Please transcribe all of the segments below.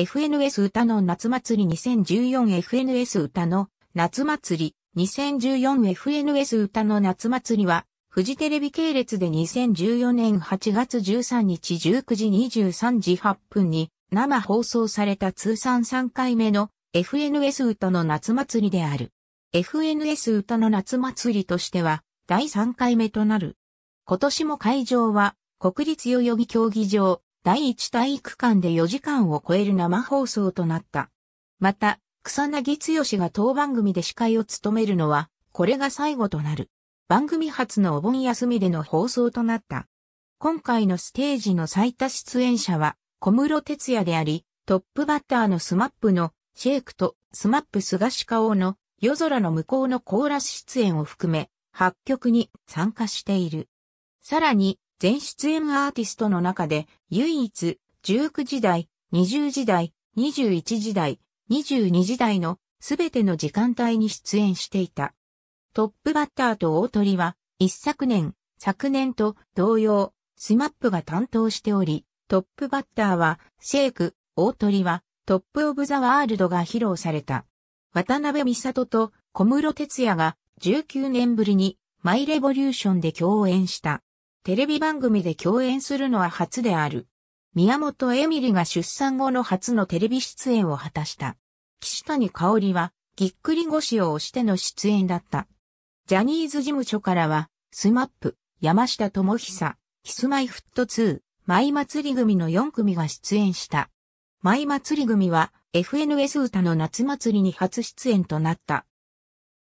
FNS 歌の夏祭り 2014FNS 歌の夏祭り 2014FNS 歌の夏祭りは、フジテレビ系列で2014年8月13日19時23時8分に生放送された通算3回目の FNS 歌の夏祭りである。FNS 歌の夏祭りとしては第3回目となる。今年も会場は国立代々木競技場第一体育館で4時間を超える生放送となった。また、草薙剛が当番組で司会を務めるのは、これが最後となる。番組初のお盆休みでの放送となった。今回のステージの最多出演者は、小室哲也であり、トップバッターのスマップのシェイクとスマップ菅氏顔の夜空の向こうのコーラス出演を含め、8曲に参加している。さらに、全出演アーティストの中で唯一19時代、20時代、21時代、22時代のすべての時間帯に出演していた。トップバッターと大鳥は一昨年、昨年と同様、スマップが担当しており、トップバッターはシェイク、大鳥はトップオブザワールドが披露された。渡辺美里と小室哲也が19年ぶりにマイレボリューションで共演した。テレビ番組で共演するのは初である。宮本エミリが出産後の初のテレビ出演を果たした。岸谷香織は、ぎっくり腰を押しての出演だった。ジャニーズ事務所からは、スマップ、山下智久、キスマイフット2、舞祭り組の4組が出演した。舞祭り組は、FNS 歌の夏祭りに初出演となった。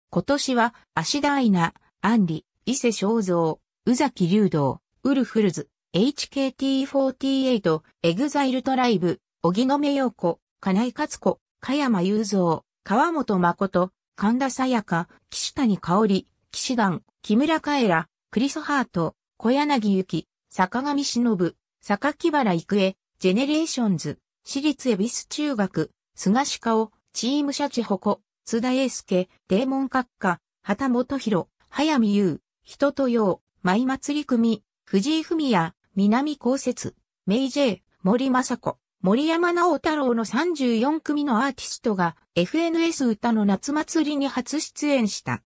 今年は、足田愛菜、アンリ、伊勢正蔵、宇崎流動、ウルフルズ、HKT48、エグザイルトライブ、荻野目洋子、金井勝子、香山雄三、川本誠、神田沙也加、岸谷香織、岸士団、木村カエラ、クリスハート、小柳ゆき、坂上忍、坂木原育恵、ジェネレーションズ、私立恵比寿中学、菅氏顔、チームシャチホコ、津田英介、デーモン閣下、畑本博、早見優、人とよ舞祭り組、藤井文也、南高ジェイ、森正子、森山直太郎の34組のアーティストが FNS 歌の夏祭りに初出演した。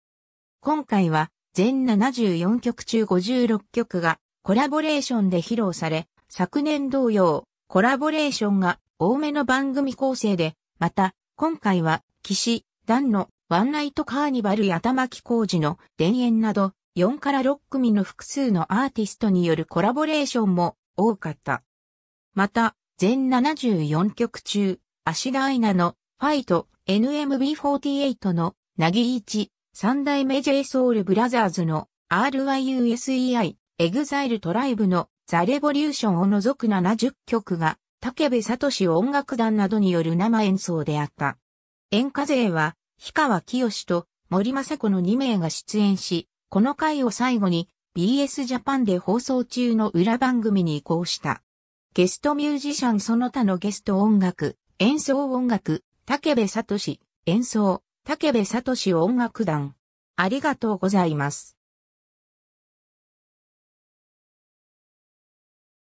今回は全74曲中56曲がコラボレーションで披露され、昨年同様、コラボレーションが多めの番組構成で、また、今回は、岸、段のワンナイトカーニバルや玉木工事の田園など、4から6組の複数のアーティストによるコラボレーションも多かった。また、全74曲中、足田愛ナのファイト、NMB48 のなぎいち、三代目 j s o u l ラザーズの RYUSEI、EXILE トライブのザ・レボリューションを除く70曲が、竹部聡音楽団などによる生演奏であった。演歌勢は、氷川きと森雅子の2名が出演し、この回を最後に BS ジャパンで放送中の裏番組に移行した。ゲストミュージシャンその他のゲスト音楽、演奏音楽、竹部聡、演奏、竹部聡音楽団。ありがとうございます。